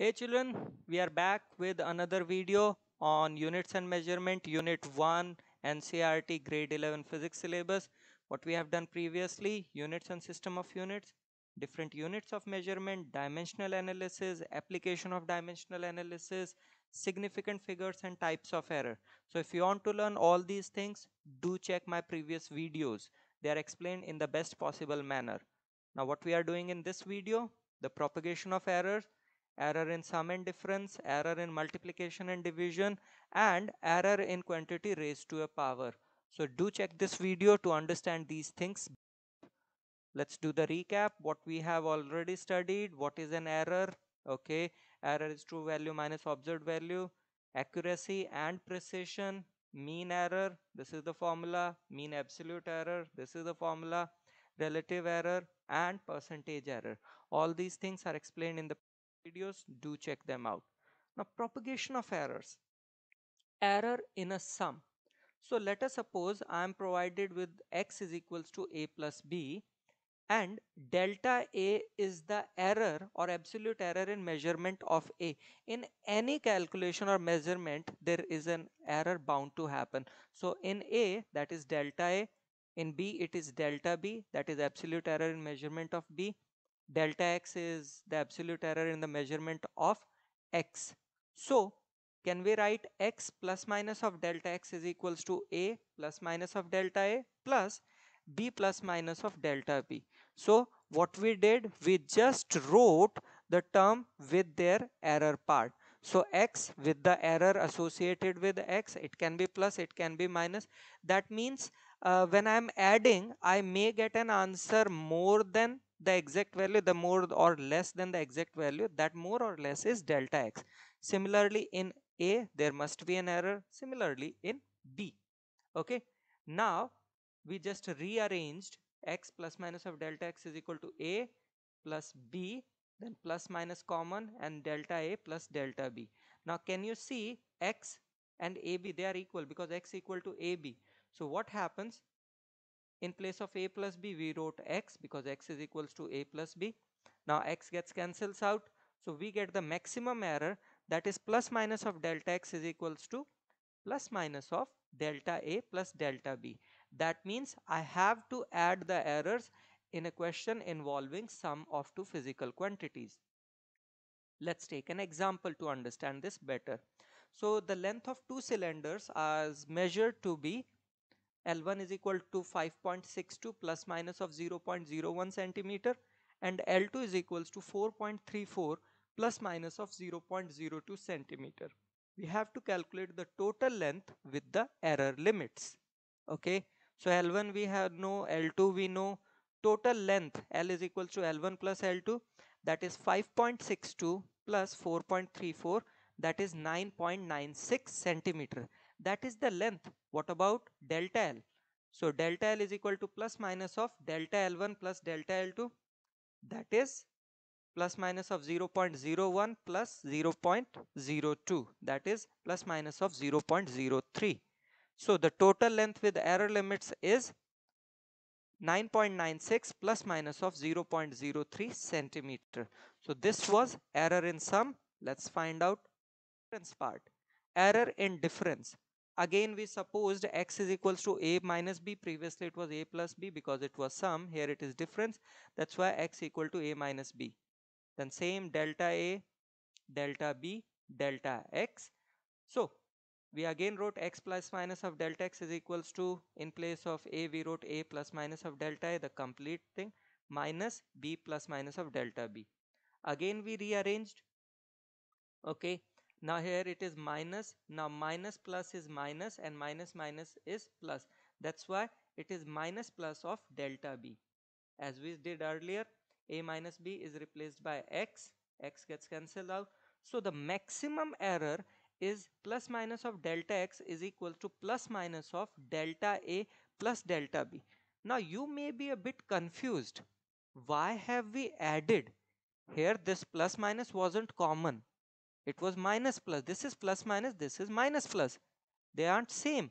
Hey children, we are back with another video on units and measurement, unit 1, NCRT grade 11 physics syllabus. What we have done previously, units and system of units, different units of measurement, dimensional analysis, application of dimensional analysis, significant figures and types of error. So if you want to learn all these things, do check my previous videos. They are explained in the best possible manner. Now what we are doing in this video, the propagation of errors, error in sum and difference, error in multiplication and division, and error in quantity raised to a power. So do check this video to understand these things. Let's do the recap, what we have already studied, what is an error, okay, error is true value minus observed value, accuracy and precision, mean error, this is the formula, mean absolute error, this is the formula, relative error, and percentage error. All these things are explained in the videos do check them out now propagation of errors error in a sum so let us suppose I am provided with x is equals to a plus b and delta a is the error or absolute error in measurement of a in any calculation or measurement there is an error bound to happen so in a that is delta a in b it is delta b that is absolute error in measurement of b delta x is the absolute error in the measurement of x. So can we write x plus minus of delta x is equals to a plus minus of delta a plus b plus minus of delta b. So what we did we just wrote the term with their error part. So x with the error associated with x it can be plus it can be minus that means uh, when I'm adding I may get an answer more than the exact value the more or less than the exact value that more or less is delta x similarly in a there must be an error similarly in b okay now we just rearranged x plus minus of delta x is equal to a plus b then plus minus common and delta a plus delta b now can you see x and ab they are equal because x equal to ab so what happens in place of a plus b we wrote x because x is equals to a plus b now x gets cancels out so we get the maximum error that is plus minus of delta x is equals to plus minus of delta a plus delta b that means I have to add the errors in a question involving sum of two physical quantities let's take an example to understand this better so the length of two cylinders is measured to be L1 is equal to 5.62 plus minus of 0.01 centimeter and L2 is equals to 4.34 plus minus of 0.02 centimeter. We have to calculate the total length with the error limits. Okay, so L1 we have no, L2 we know. Total length L is equals to L1 plus L2 that is 5.62 plus 4.34 that is 9.96 centimeter that is the length what about delta L so delta L is equal to plus minus of delta L1 plus delta L2 that is plus minus of 0.01 plus 0.02 that is plus minus of 0.03 so the total length with error limits is 9.96 plus minus of 0.03 centimeter so this was error in sum let's find out difference part error in difference again we supposed x is equals to a minus b previously it was a plus b because it was sum here it is difference that's why x equal to a minus b then same delta a delta b delta x so we again wrote x plus minus of delta x is equals to in place of a we wrote a plus minus of delta a the complete thing minus b plus minus of delta b again we rearranged okay now here it is minus now minus plus is minus and minus minus is plus that's why it is minus plus of delta b as we did earlier a minus b is replaced by x x gets cancelled out so the maximum error is plus minus of delta x is equal to plus minus of delta a plus delta b now you may be a bit confused why have we added here this plus minus wasn't common it was minus plus this is plus minus this is minus plus they aren't same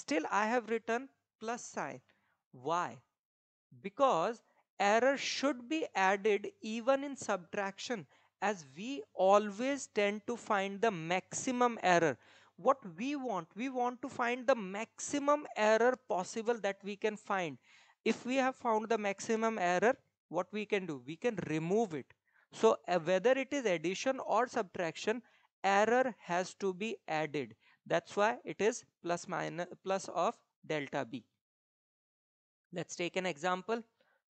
still I have written plus sign why because error should be added even in subtraction as we always tend to find the maximum error what we want we want to find the maximum error possible that we can find if we have found the maximum error what we can do we can remove it so uh, whether it is addition or subtraction, error has to be added. That's why it is plus minus plus of delta B. Let's take an example.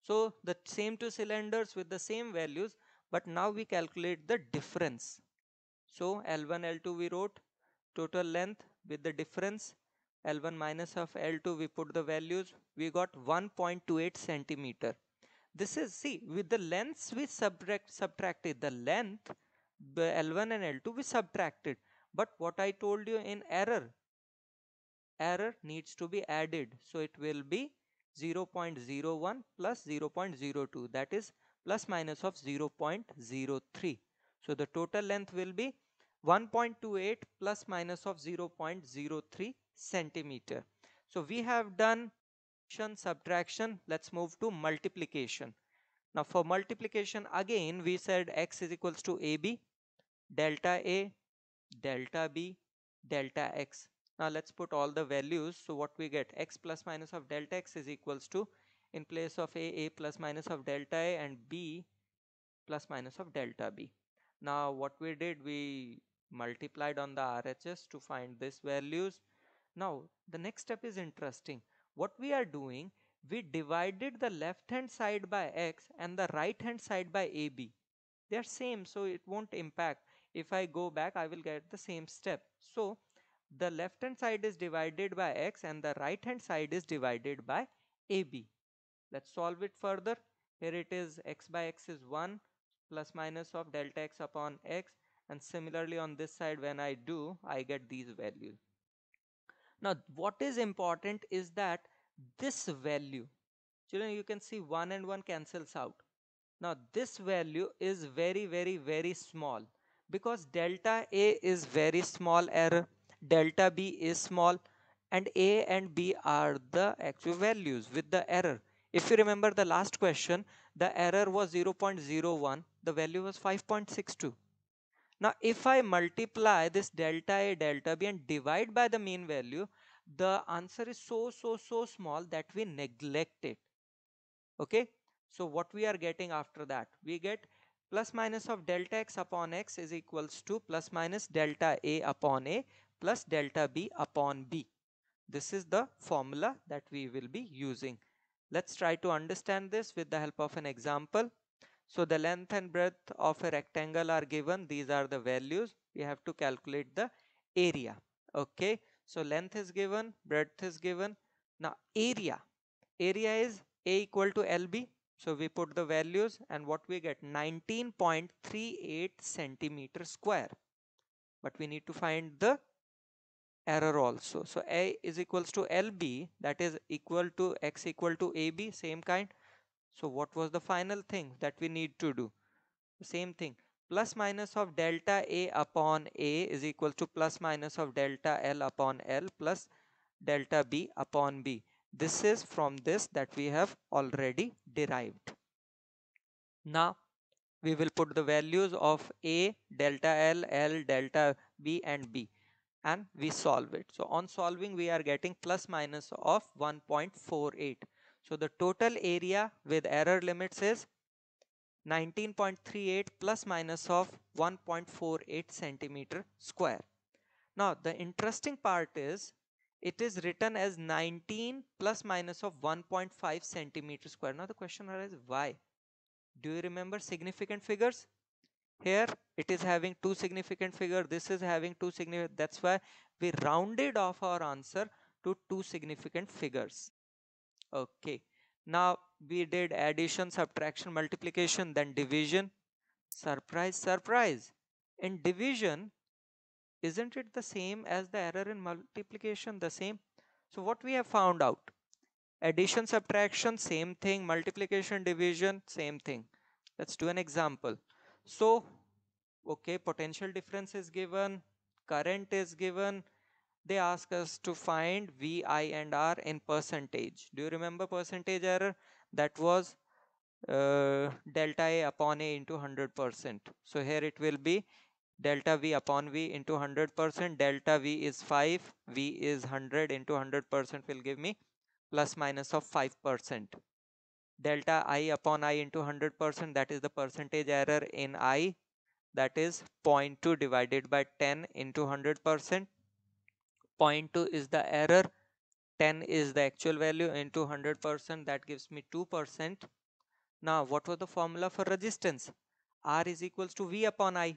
So the same two cylinders with the same values, but now we calculate the difference. So L1, L2 we wrote total length with the difference L1 minus of L2 we put the values we got 1.28 centimeter this is, see, with the lengths we subtract, subtracted, the length L1 and L2 we subtracted. But what I told you in error, error needs to be added. So it will be 0.01 plus 0.02 that is plus minus of 0.03. So the total length will be 1.28 plus minus of 0.03 centimeter. So we have done addition subtraction let's move to multiplication now for multiplication again we said x is equals to ab delta a delta b delta x now let's put all the values so what we get x plus minus of delta x is equals to in place of a a plus minus of delta a and b plus minus of delta b now what we did we multiplied on the RHS to find this values now the next step is interesting what we are doing we divided the left hand side by x and the right hand side by AB they are same so it won't impact if I go back I will get the same step so the left hand side is divided by x and the right hand side is divided by AB let's solve it further here it is x by x is 1 plus minus of delta x upon x and similarly on this side when I do I get these values now what is important is that this value children you can see one and one cancels out now this value is very very very small because delta a is very small error delta b is small and a and b are the actual values with the error if you remember the last question the error was 0.01 the value was 5.62 now if I multiply this delta A delta B and divide by the mean value the answer is so so so small that we neglect it okay so what we are getting after that we get plus minus of delta x upon x is equals to plus minus delta A upon A plus delta B upon B this is the formula that we will be using let's try to understand this with the help of an example so the length and breadth of a rectangle are given. These are the values. We have to calculate the area. Okay. So length is given, breadth is given. Now area. Area is A equal to LB. So we put the values and what we get 19.38 centimeter square. But we need to find the error also. So A is equals to LB that is equal to X equal to AB same kind so what was the final thing that we need to do? Same thing plus minus of delta A upon A is equal to plus minus of delta L upon L plus delta B upon B. This is from this that we have already derived. Now we will put the values of A, delta L, L, delta B and B and we solve it. So on solving we are getting plus minus of 1.48 so the total area with error limits is 19.38 plus minus of 1.48 centimeter square. Now the interesting part is it is written as 19 plus minus of 1.5 centimeter square. Now the question arises why? Do you remember significant figures? Here it is having two significant figure. This is having two significant. That's why we rounded off our answer to two significant figures okay now we did addition subtraction multiplication then division surprise surprise in division isn't it the same as the error in multiplication the same so what we have found out addition subtraction same thing multiplication division same thing let's do an example so okay potential difference is given current is given they ask us to find v i and r in percentage do you remember percentage error that was uh, delta a upon a into 100 percent so here it will be delta v upon v into 100 percent delta v is 5 v is 100 into 100 percent will give me plus minus of 5 percent delta i upon i into 100 percent that is the percentage error in i that is 0.2 divided by 10 into 100 percent 0.2 is the error 10 is the actual value into 100% that gives me 2% now what was the formula for resistance R is equals to V upon I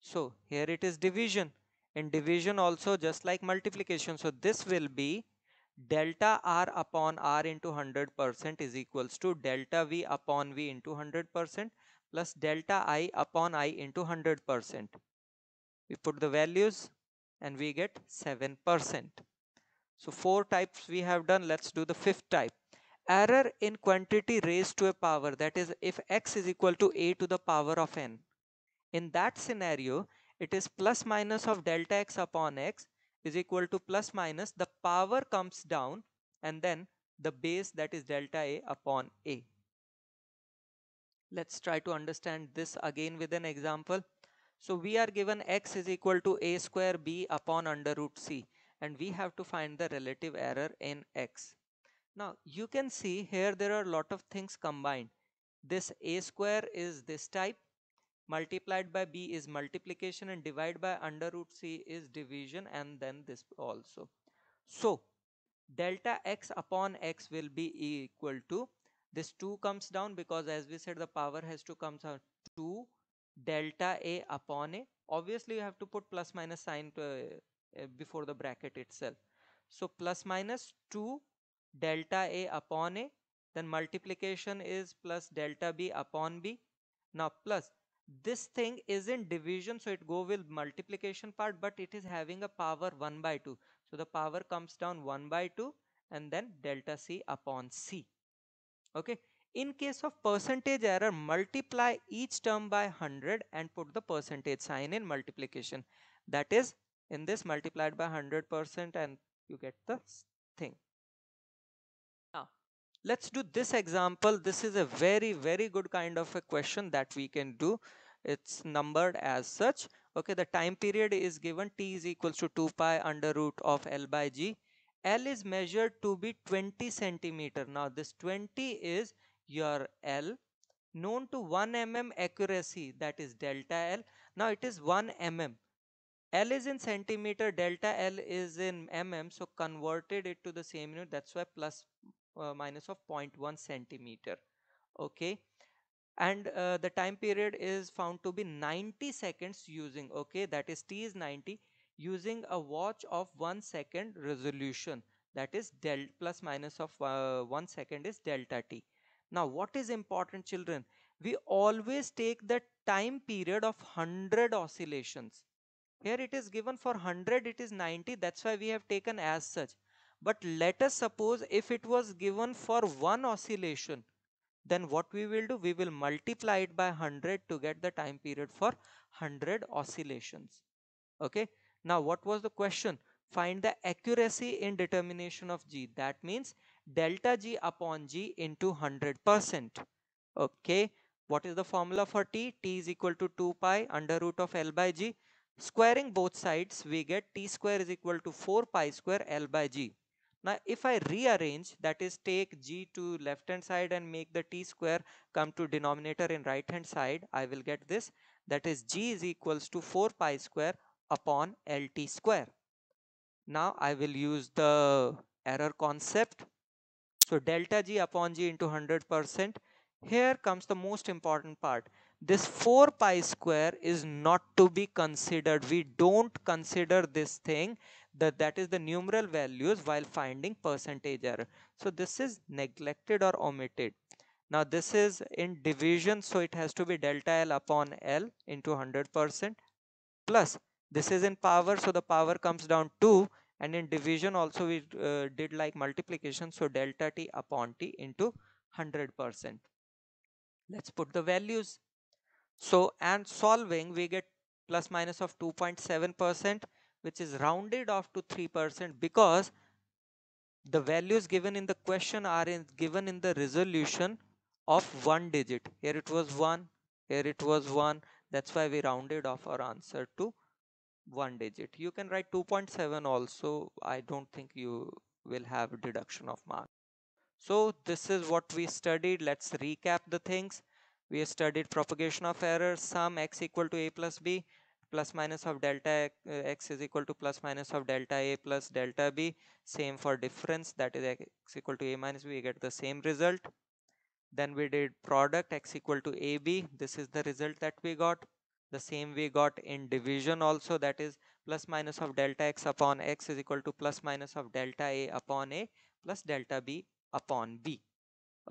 so here it is division in division also just like multiplication so this will be delta R upon R into 100% is equals to delta V upon V into 100% plus delta I upon I into 100% we put the values and we get 7%. So four types we have done. Let's do the fifth type. Error in quantity raised to a power. That is if x is equal to a to the power of n. In that scenario, it is plus minus of delta x upon x is equal to plus minus the power comes down and then the base that is delta a upon a. Let's try to understand this again with an example. So we are given x is equal to a square b upon under root c and we have to find the relative error in x. Now you can see here there are a lot of things combined. This a square is this type multiplied by b is multiplication and divided by under root c is division and then this also. So delta x upon x will be equal to this 2 comes down because as we said the power has to come down 2 delta a upon a obviously you have to put plus minus sign to, uh, before the bracket itself so plus minus 2 delta a upon a then multiplication is plus delta b upon b now plus this thing is in division so it go with multiplication part but it is having a power 1 by 2 so the power comes down 1 by 2 and then delta c upon c okay in case of percentage error, multiply each term by 100 and put the percentage sign in multiplication. That is, in this multiplied by 100% and you get the thing. Now, let's do this example. This is a very, very good kind of a question that we can do. It's numbered as such. Okay, the time period is given t is equals to 2 pi under root of L by G. L is measured to be 20 centimeter. Now, this 20 is your L known to 1 mm accuracy that is delta L. Now it is 1 mm. L is in centimeter, delta L is in mm. So converted it to the same unit. That's why plus, uh, minus of 0.1 centimeter. Okay. And uh, the time period is found to be 90 seconds using, okay, that is T is 90 using a watch of 1 second resolution that is del plus minus of uh, 1 second is delta t now what is important children we always take the time period of 100 oscillations here it is given for 100 it is 90 that's why we have taken as such but let us suppose if it was given for one oscillation then what we will do we will multiply it by 100 to get the time period for 100 oscillations okay now what was the question find the accuracy in determination of g that means delta G upon G into 100%. Okay. What is the formula for T? T is equal to 2 pi under root of L by G. Squaring both sides, we get T square is equal to 4 pi square L by G. Now, if I rearrange, that is take G to left hand side and make the T square come to denominator in right hand side, I will get this. That is G is equals to 4 pi square upon LT square. Now, I will use the error concept so delta G upon G into 100%. Here comes the most important part. This 4 pi square is not to be considered. We don't consider this thing that that is the numeral values while finding percentage error. So this is neglected or omitted. Now this is in division so it has to be delta L upon L into 100% plus this is in power so the power comes down to and in division also we uh, did like multiplication so delta t upon t into 100% let's put the values so and solving we get plus minus of 2.7% which is rounded off to 3% because the values given in the question are in, given in the resolution of one digit here it was one here it was one that's why we rounded off our answer to one digit you can write 2.7 also i don't think you will have deduction of mark so this is what we studied let's recap the things we studied propagation of error sum x equal to a plus b plus minus of delta uh, x is equal to plus minus of delta a plus delta b same for difference that is x equal to a minus b we get the same result then we did product x equal to ab this is the result that we got the same we got in division also that is plus minus of delta x upon x is equal to plus minus of delta a upon a plus delta b upon b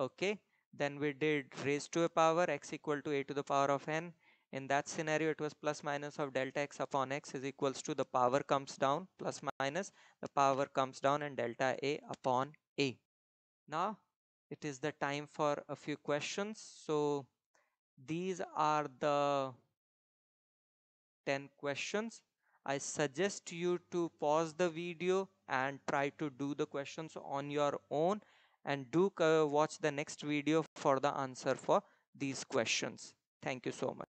okay then we did raise to a power x equal to a to the power of n in that scenario it was plus minus of delta x upon x is equals to the power comes down plus minus the power comes down and delta a upon a now it is the time for a few questions so these are the 10 questions i suggest you to pause the video and try to do the questions on your own and do watch the next video for the answer for these questions thank you so much